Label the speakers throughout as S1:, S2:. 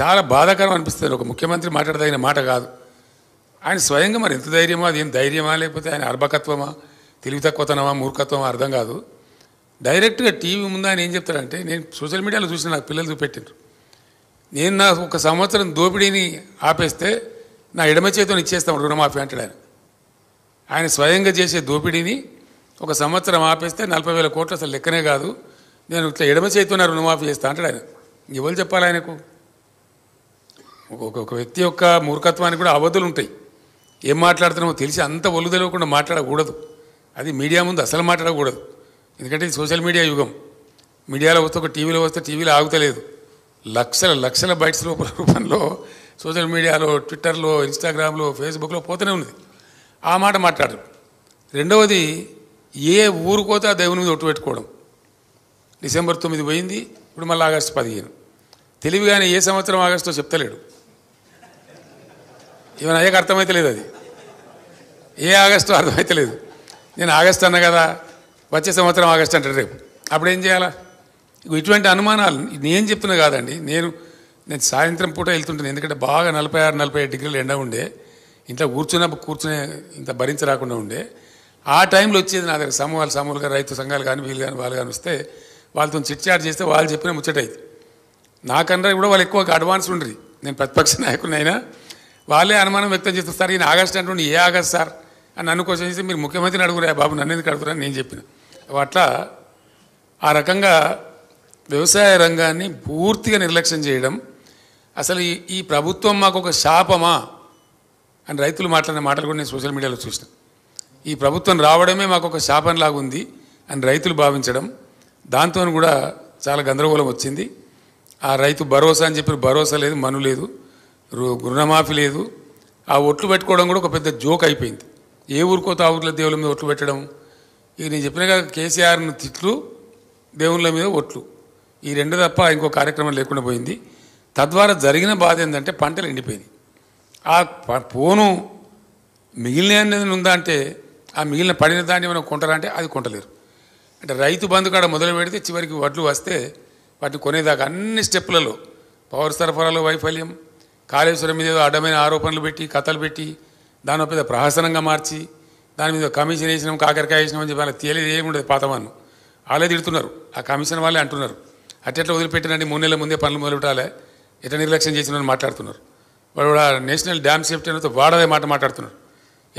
S1: చాలా బాధాకరం అనిపిస్తుంది ఒక ముఖ్యమంత్రి మాట్లాడదగిన మాట కాదు ఆయన స్వయంగా మరి ఎంత ధైర్యమా అది ఏం ధైర్యమా లేకపోతే ఆయన అర్భకత్వమా తెలివి తక్కువతనమా మూర్ఖత్వమా అర్థం కాదు డైరెక్ట్గా టీవీ ముందు ఆయన ఏం చెప్తాడంటే నేను సోషల్ మీడియాలో చూసిన నాకు పిల్లలు చూపెట్టిండ్రు నేను నా ఒక సంవత్సరం దోపిడీని ఆపేస్తే నా ఎడమ చేతిని ఇచ్చేస్తాం రుణమాఫీ అంటాడు ఆయన ఆయన స్వయంగా చేసే దోపిడీని ఒక సంవత్సరం ఆపేస్తే నలభై వేల కోట్లు అసలు లెక్కనే కాదు నేను ఇట్లా ఎడమ చేతున్నారు రుణమాఫీ చేస్తా అంటాడు ఆయన ఎవరు చెప్పాలి ఆయనకు ఒక్కొక్క వ్యక్తి యొక్క మూర్ఖత్వానికి కూడా అవధులు ఉంటాయి ఏం మాట్లాడుతున్నామో తెలిసి అంత ఒళ్ళు తెలియకుండా మాట్లాడకూడదు అది మీడియా ముందు అసలు మాట్లాడకూడదు ఎందుకంటే ఇది సోషల్ మీడియా యుగం మీడియాలో వస్తే ఒక టీవీలో వస్తే టీవీలో ఆగుతలేదు లక్షల లక్షల బైట్స్ రూపంలో సోషల్ మీడియాలో ట్విట్టర్లో ఇన్స్టాగ్రామ్లో ఫేస్బుక్లో పోతూనే ఉంది ఆ మాట మాట్లాడరు రెండవది ఏ ఊరుకోతే ఆ దేవుని మీద ఒట్టు పెట్టుకోవడం డిసెంబర్ తొమ్మిది పోయింది ఇప్పుడు మళ్ళీ ఆగస్టు పదిహేను తెలివిగానే ఏ సంవత్సరం ఆగస్టులో చెప్తలేడు ఈవెన్ అయ్యాక అర్థమైతలేదు అది ఏ ఆగస్టు అర్థమైతలేదు నేను ఆగస్ట్ అన్నా కదా వచ్చే సంవత్సరం ఆగస్ట్ అంటే రేపు అప్పుడు ఏం చేయాలా ఇటువంటి అనుమానాలు నేను చెప్తున్నా కాదండి నేను నేను సాయంత్రం పూట వెళ్తుంటాను ఎందుకంటే బాగా నలభై ఆరు నలభై ఐదు డిగ్రీలు ఎండ ఉండే ఇంట్లో కూర్చున్న కూర్చునే ఇంత భరించరాకుండా ఉండే ఆ టైంలో వచ్చేది నా దగ్గర సమూహాలు సమూహాలుగా రైతు సంఘాలు కానీ వీళ్ళు కానీ వాళ్ళు కానీ వస్తే వాళ్ళతో చిట్చాట్ చేస్తే వాళ్ళు చెప్పిన ముచ్చటైతే నాకన్నా కూడా వాళ్ళు ఎక్కువ అడ్వాన్స్ ఉండరు నేను ప్రతిపక్ష అయినా వాళ్ళే అనుమానం వ్యక్తం చేస్తారు సార్ ఈయన ఆగస్ట్ అంటుండి ఏ ఆగస్ట్ సార్ అని నన్ను క్వశ్చన్ చేసి మీరు ముఖ్యమంత్రిని అడుగురా బాబు నన్ను ఎందుకు అడుగురా నేను చెప్పిన అట్లా ఆ రకంగా వ్యవసాయ రంగాన్ని పూర్తిగా నిర్లక్ష్యం చేయడం అసలు ఈ ప్రభుత్వం మాకు ఒక శాపమా అని రైతులు మాట్లాడిన మాటలు కూడా నేను సోషల్ మీడియాలో చూసిన ఈ ప్రభుత్వం రావడమే మాకు ఒక శాపంలాగా ఉంది అని రైతులు భావించడం దాంతో కూడా చాలా గందరగోళం వచ్చింది ఆ రైతు భరోసా అని చెప్పి భరోసా లేదు మను లేదు రుణమాఫీ లేదు ఆ ఒట్లు పెట్టుకోవడం కూడా ఒక పెద్ద జోక్ అయిపోయింది ఏ ఊరికో తా ఊర్ల దేవుళ్ళ మీద ఒట్లు పెట్టడం ఇక నేను చెప్పినగా కేసీఆర్ను తిట్లు దేవుళ్ళ మీద ఒట్లు ఈ రెండు తప్ప ఇంకో కార్యక్రమం లేకుండా పోయింది తద్వారా జరిగిన బాధ ఏంటంటే పంటలు ఎండిపోయింది ఆ పోను మిగిలిన అనేది ఉందా అంటే ఆ మిగిలిన పడిన దాన్ని ఏమైనా కొంటారా అంటే అది కొంటలేరు అంటే రైతు బంధు కాడ మొదలు పెడితే చివరికి వడ్లు వస్తే వాటిని కొనేదాకా అన్ని స్టెప్లలో పవర్ సరఫరాలో వైఫల్యం కాళేశ్వరం మీద ఏదో అడ్డమైన ఆరోపణలు పెట్టి కథలు పెట్టి దాని పెద్ద ప్రహసనంగా మార్చి దాని మీద కమిషన్ వేసినాం కాకరకాయ వేసినాం అని చెప్పి అలా తేలిది ఏముండదు పాతమాను వాళ్ళే తిడుతున్నారు ఆ కమిషన్ వాళ్ళే అంటున్నారు అట్టెట్లా వదిలిపెట్టినండి మూడు నెలల ముందే పనులు మొదలుపెట్టాలి ఎట్లా నిర్లక్ష్యం చేసిన మాట్లాడుతున్నారు వాళ్ళు కూడా నేషనల్ డ్యామ్ సేఫ్టీ అనేది వాడదే మాట మాట్లాడుతున్నారు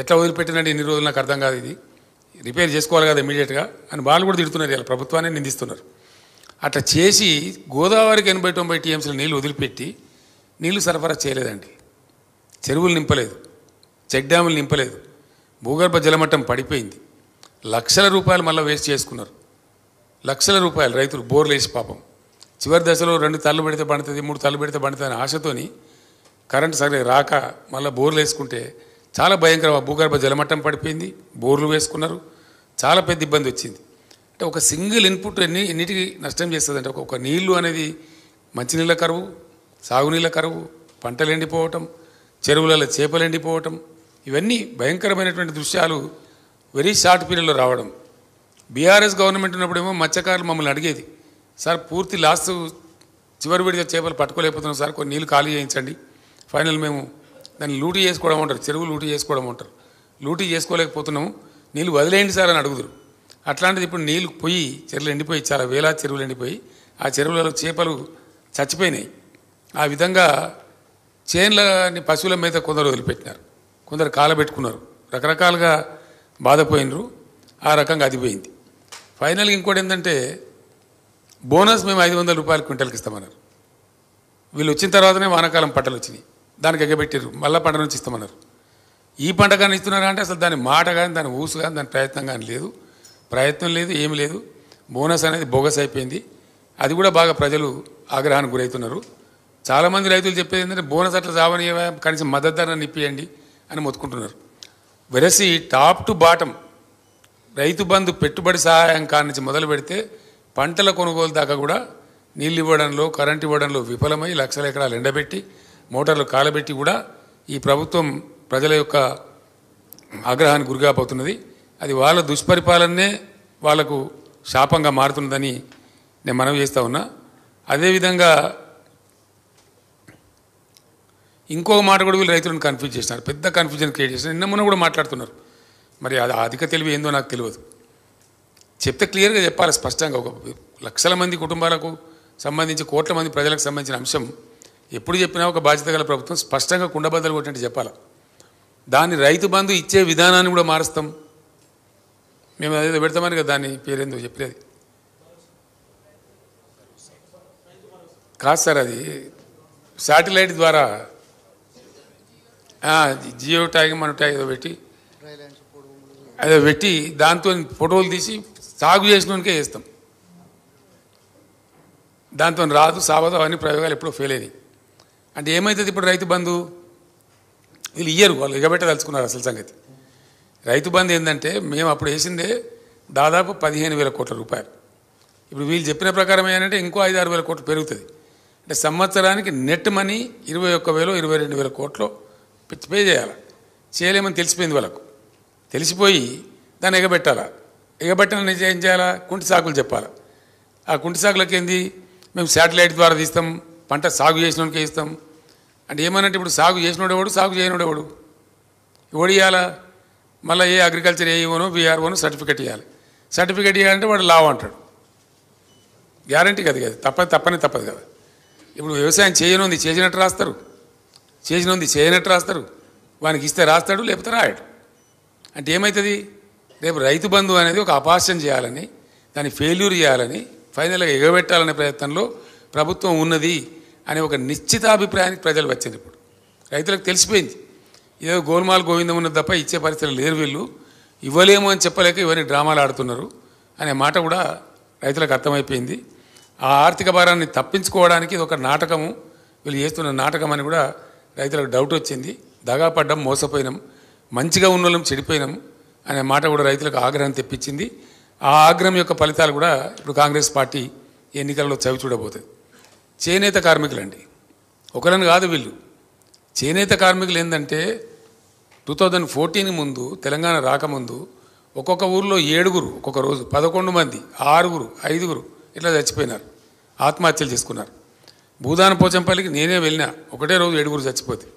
S1: ఎట్లా వదిలిపెట్టినండి ఇన్ని రోజులు నాకు అర్థం కాదు ఇది రిపేర్ చేసుకోవాలి కదా ఇమీడియట్గా అని వాళ్ళు కూడా తిడుతున్నారు ఇలా ప్రభుత్వాన్ని నిందిస్తున్నారు అట్లా చేసి గోదావరికి ఎనభై తొంభై టీఎంసీల నీళ్ళు వదిలిపెట్టి నీళ్లు సరఫరా చేయలేదండి చెరువులు నింపలేదు చెక్ డ్యాములు నింపలేదు భూగర్భ జలమట్టం పడిపోయింది లక్షల రూపాయలు మళ్ళీ వేస్ట్ చేసుకున్నారు లక్షల రూపాయలు రైతులు బోర్లు వేసి పాపం చివరి దశలో రెండు తల్లు పెడితే పండుతుంది మూడు తల్లు పెడితే పండుతుంది అనే ఆశతోని కరెంట్ సరే రాక మళ్ళీ బోర్లు వేసుకుంటే చాలా భయంకర భూగర్భ జలమట్టం పడిపోయింది బోర్లు వేసుకున్నారు చాలా పెద్ద ఇబ్బంది వచ్చింది అంటే ఒక సింగిల్ ఇన్పుట్ ఎన్ని ఎన్నిటికీ నష్టం చేస్తుందంటే ఒక నీళ్లు అనేది మంచినీళ్ళ కరువు సాగునీళ్ళ కరువు పంటలు ఎండిపోవటం చెరువులలో చేపలు ఎండిపోవటం ఇవన్నీ భయంకరమైనటువంటి దృశ్యాలు వెరీ షార్ట్ పీరియడ్లో రావడం బీఆర్ఎస్ గవర్నమెంట్ ఉన్నప్పుడేమో మత్స్యకారులు మమ్మల్ని అడిగేది సార్ పూర్తి లాస్ట్ చివరి విడిగా చేపలు పట్టుకోలేకపోతున్నాం సార్ కొన్ని నీళ్ళు ఖాళీ చేయించండి ఫైనల్ మేము దాన్ని లూటీ చేసుకోవడం అంటారు చెరువు లూటీ చేసుకోవడం అంటారు లూటీ చేసుకోలేకపోతున్నాము నీళ్ళు వదిలేయండి సార్ అని అడుగుదురు అట్లాంటిది ఇప్పుడు నీళ్ళు పోయి చెరువులు ఎండిపోయి చాలా వేలా చెరువులు ఎండిపోయి ఆ చెరువులలో చేపలు చచ్చిపోయినాయి ఆ విధంగా చేన్లని పశువుల మీద కొందరు వదిలిపెట్టినారు కొందరు కాలబెట్టుకున్నారు రకరకాలుగా బాధపోయినరు ఆ రకంగా అదిపోయింది ఫైనల్గా ఇంకోటి ఏంటంటే బోనస్ మేము ఐదు వందల రూపాయలు క్వింటల్కి ఇస్తామన్నారు వీళ్ళు వచ్చిన తర్వాతనే వానాకాలం పంటలు వచ్చినాయి దానికి ఎగ్గబెట్టారు మళ్ళీ పంట నుంచి ఇస్తామన్నారు ఈ పంట కానీ ఇస్తున్నారా అంటే అసలు దాని మాట కానీ దాని ఊసు కానీ దాని ప్రయత్నం కానీ లేదు ప్రయత్నం లేదు ఏమి లేదు బోనస్ అనేది బోగస్ అయిపోయింది అది కూడా బాగా ప్రజలు ఆగ్రహానికి గురవుతున్నారు చాలామంది రైతులు చెప్పేది ఏంటంటే బోనస్ అట్లా చావనియవా కనీసం మద్దతు ధర ఇప్పియండి అని మొత్తుకుంటున్నారు వెరసి టాప్ టు బాటం రైతు బంధు పెట్టుబడి సహాయం కానించి మొదలు పెడితే పంటల కొనుగోలు దాకా కూడా నీళ్ళు ఇవ్వడంలో కరెంట్ ఇవ్వడంలో విఫలమై లక్షల ఎకరాలు ఎండబెట్టి మోటార్లు కాలబెట్టి కూడా ఈ ప్రభుత్వం ప్రజల యొక్క ఆగ్రహానికి గురికాపోతున్నది అది వాళ్ళ దుష్పరిపాలనే వాళ్లకు శాపంగా మారుతున్నదని నేను మనవి చేస్తూ ఉన్నా అదేవిధంగా ఇంకొక మాట కూడా వీళ్ళు రైతులను కన్ఫ్యూజ్ చేస్తున్నారు పెద్ద కన్ఫ్యూజన్ క్రియేట్ చేసినారు నిన్న మొన్న కూడా మాట్లాడుతున్నారు మరి అది అధిక తెలివి ఏందో నాకు తెలియదు చెప్తే క్లియర్గా చెప్పాలి స్పష్టంగా ఒక లక్షల మంది కుటుంబాలకు సంబంధించి కోట్ల మంది ప్రజలకు సంబంధించిన అంశం ఎప్పుడు చెప్పినా ఒక బాధ్యత గల ప్రభుత్వం స్పష్టంగా కుండబద్దలు కొట్టినట్టు చెప్పాలి దాన్ని రైతు బంధు ఇచ్చే విధానాన్ని కూడా మారుస్తాం మేము అదేదో పెడతామని కదా దాన్ని పేరేందో చెప్పలేదు కాదు సార్ అది శాటిలైట్ ద్వారా జియో ట్యాగ్ మన ట్యాగ్ ఏదో పెట్టి అదో పెట్టి దాంతో ఫోటోలు తీసి సాగు చేసినకే వేస్తాం దాంతో రాదు సాగదు అవన్నీ ప్రయోగాలు ఎప్పుడూ ఫెయిల్ అయినాయి అంటే ఏమవుతుంది ఇప్పుడు రైతు బంధు వీళ్ళు ఇయ్యరు వాళ్ళు ఇగబెట్టదలుచుకున్నారు అసలు సంగతి రైతు బంధు ఏంటంటే మేము అప్పుడు వేసిందే దాదాపు పదిహేను వేల కోట్ల రూపాయలు ఇప్పుడు వీళ్ళు చెప్పిన ప్రకారం ఏంటంటే ఇంకో ఐదు ఆరు వేల కోట్లు పెరుగుతుంది అంటే సంవత్సరానికి నెట్ మనీ ఇరవై ఒక్క వేలు ఇరవై రెండు వేల కోట్లు పే చేయాలి చేయలేమని తెలిసిపోయింది వాళ్ళకు తెలిసిపోయి దాన్ని ఎగబెట్టాలా ఎగబెట్టాలని ఏం చేయాలా కుంటి సాకులు చెప్పాలి ఆ కుంటి సాకులకి ఏంది మేము శాటిలైట్ ద్వారా తీస్తాం పంట సాగు చేసినోడికే ఇస్తాం అంటే ఏమన్నట్టు ఇప్పుడు సాగు చేసినోడేవాడు సాగు చేయనోడేవాడు ఇవ్వడియాలా మళ్ళీ ఏ అగ్రికల్చర్ ఏఈఓను బీఆర్ఓను సర్టిఫికేట్ ఇవ్వాలి సర్టిఫికేట్ ఇవ్వాలంటే వాడు లావు అంటాడు గ్యారంటీ కదా కదా తప్ప తప్పని తప్పదు కదా ఇప్పుడు వ్యవసాయం చేయనుంది చేసినట్టు రాస్తారు చేసిన ఉంది చేయనట్టు రాస్తారు వానికి ఇస్తే రాస్తాడు లేకపోతే రాయడు అంటే ఏమవుతుంది రేపు రైతు బంధు అనేది ఒక అపాస్యం చేయాలని దాన్ని ఫెయిల్యూర్ చేయాలని ఫైనల్గా ఎగబెట్టాలనే ప్రయత్నంలో ప్రభుత్వం ఉన్నది అనే ఒక నిశ్చితాభిప్రాయానికి ప్రజలు వచ్చింది ఇప్పుడు రైతులకు తెలిసిపోయింది ఏదో గోల్మాల్ గోవిందం ఉన్నది తప్ప ఇచ్చే పరిస్థితులు లేరు వీళ్ళు ఇవ్వలేము అని చెప్పలేక ఇవన్నీ డ్రామాలు ఆడుతున్నారు అనే మాట కూడా రైతులకు అర్థమైపోయింది ఆ ఆర్థిక భారాన్ని తప్పించుకోవడానికి ఇది ఒక నాటకము వీళ్ళు చేస్తున్న నాటకం అని కూడా రైతులకు డౌట్ వచ్చింది దగాపడ్డం మోసపోయినాం మంచిగా ఉన్న వాళ్ళం చెడిపోయినాం అనే మాట కూడా రైతులకు ఆగ్రహం తెప్పించింది ఆ ఆగ్రహం యొక్క ఫలితాలు కూడా ఇప్పుడు కాంగ్రెస్ పార్టీ ఎన్నికల్లో చవి చూడబోతుంది చేనేత కార్మికులండి ఒకరని కాదు వీళ్ళు చేనేత కార్మికులు ఏంటంటే టూ థౌజండ్ ఫోర్టీన్ ముందు తెలంగాణ రాకముందు ఒక్కొక్క ఊరిలో ఏడుగురు ఒక్కొక్క రోజు పదకొండు మంది ఆరుగురు ఐదుగురు ఇట్లా చచ్చిపోయినారు ఆత్మహత్యలు చేసుకున్నారు భూదాన పోచంపల్లికి నేనే వెళ్ళినా ఒకటే రోజు ఏడుగురు చచ్చిపోతే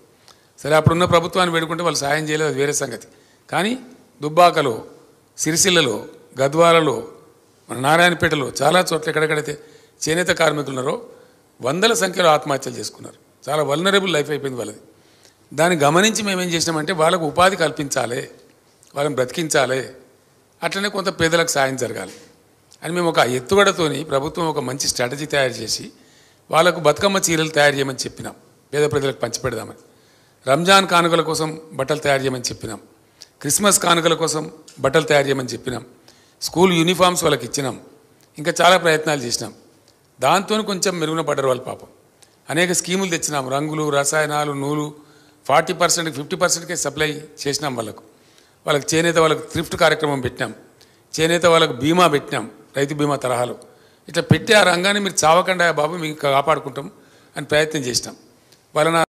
S1: సరే అప్పుడున్న ప్రభుత్వాన్ని వేడుకుంటే వాళ్ళు సాయం చేయలేదు అది వేరే సంగతి కానీ దుబ్బాకలో సిరిసిల్లలో గద్వాలలో మన నారాయణపేటలో చాలా చోట్ల ఎక్కడెక్కడైతే చేనేత కార్మికులు ఉన్నారో వందల సంఖ్యలో ఆత్మహత్యలు చేసుకున్నారు చాలా వల్నరబుల్ లైఫ్ అయిపోయింది వాళ్ళది దాన్ని గమనించి మేమేం చేసినామంటే వాళ్ళకు ఉపాధి కల్పించాలి వాళ్ళని బ్రతికించాలి అట్లనే కొంత పేదలకు సాయం జరగాలి అని మేము ఒక ఎత్తుగడతోని ప్రభుత్వం ఒక మంచి స్ట్రాటజీ తయారు చేసి వాళ్ళకు బతుకమ్మ చీరలు తయారు చేయమని చెప్పినాం పేద ప్రజలకు పంచిపెడదామని రంజాన్ కానుకల కోసం బట్టలు తయారు చేయమని చెప్పినాం క్రిస్మస్ కానుకల కోసం బట్టలు తయారు చేయమని చెప్పినాం స్కూల్ యూనిఫామ్స్ వాళ్ళకి ఇచ్చినాం ఇంకా చాలా ప్రయత్నాలు చేసినాం దాంతో కొంచెం మెరుగున పడ్డారు వాళ్ళ పాపం అనేక స్కీములు తెచ్చినాం రంగులు రసాయనాలు నూలు ఫార్టీ పర్సెంట్ ఫిఫ్టీ పర్సెంట్కే సప్లై చేసినాం వాళ్ళకు వాళ్ళకి చేనేత వాళ్ళకు థ్రిఫ్ట్ కార్యక్రమం పెట్టినాం చేనేత వాళ్ళకు బీమా పెట్టినాం రైతు బీమా తరహాలో ఇట్లా పెట్టి ఆ రంగాన్ని మీరు చావకండా బాబు మీకు కాపాడుకుంటాం అని ప్రయత్నం చేసినాం వాళ్ళ